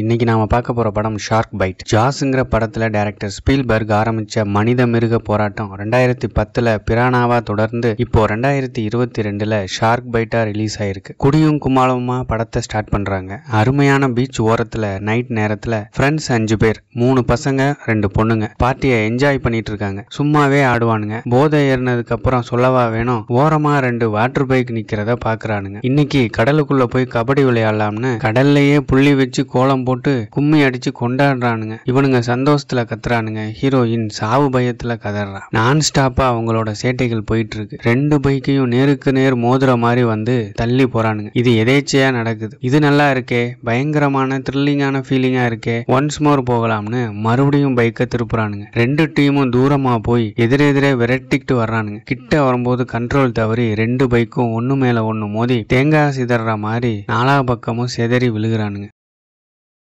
இன்னைக்கு நாம பார்க்க போற படம் ஷார்க் பைட் ஜாஸுங்கிற படத்துல டைரக்டர் ஸ்பீல்பர்க் ஆரம்பிச்ச மனித மிருக போராட்டம் ரெண்டாயிரத்தி பத்துல பிரானாவா தொடர்ந்து இப்போ ரெண்டாயிரத்தி இருபத்தி ரெண்டுல ஷார்க் பைட்டா ரிலீஸ் ஆயிருக்கு குடியும் குமாலமா படத்தை ஸ்டார்ட் பண்றாங்க அருமையான பீச் ஓரத்துல நைட் நேரத்துல ஃப்ரெண்ட்ஸ் அஞ்சு பேர் மூணு பசங்க ரெண்டு பொண்ணுங்க பார்ட்டியை என்ஜாய் பண்ணிட்டு இருக்காங்க சும்மாவே ஆடுவானுங்க போதை ஏறினதுக்கு அப்புறம் சொல்லவா வேணும் ஓரமா ரெண்டு வாட்டர் பைக் நிக்கிறத பாக்குறானுங்க இன்னைக்கு கடலுக்குள்ள போய் கபடி விளையாடலாம்னு கடல்லையே புள்ளி வச்சு கோலம் கோலம் போட்டு கும்மி அடிச்சு கொண்டாடுறானுங்க இவனுங்க சந்தோஷத்துல கத்துறானுங்க ஹீரோயின் சாவு பயத்துல கதறான் நான் ஸ்டாப்பா அவங்களோட சேட்டைகள் போயிட்டு இருக்கு ரெண்டு பைக்கையும் நேருக்கு நேர் மோதுற மாதிரி வந்து தள்ளி போறானுங்க இது எதேச்சையா நடக்குது இது நல்லா இருக்கே பயங்கரமான த்ரில்லிங்கான ஃபீலிங்கா இருக்கே ஒன்ஸ் மோர் போகலாம்னு மறுபடியும் பைக்கை திருப்புறானுங்க ரெண்டு டீமும் தூரமா போய் எதிரெதிரே விரட்டிக்கிட்டு வர்றானுங்க கிட்ட வரும்போது கண்ட்ரோல் தவறி ரெண்டு பைக்கும் ஒண்ணு மேல ஒண்ணு மோதி தேங்காய் சிதற மாதிரி நாலா பக்கமும் செதறி விழுகிறானுங்க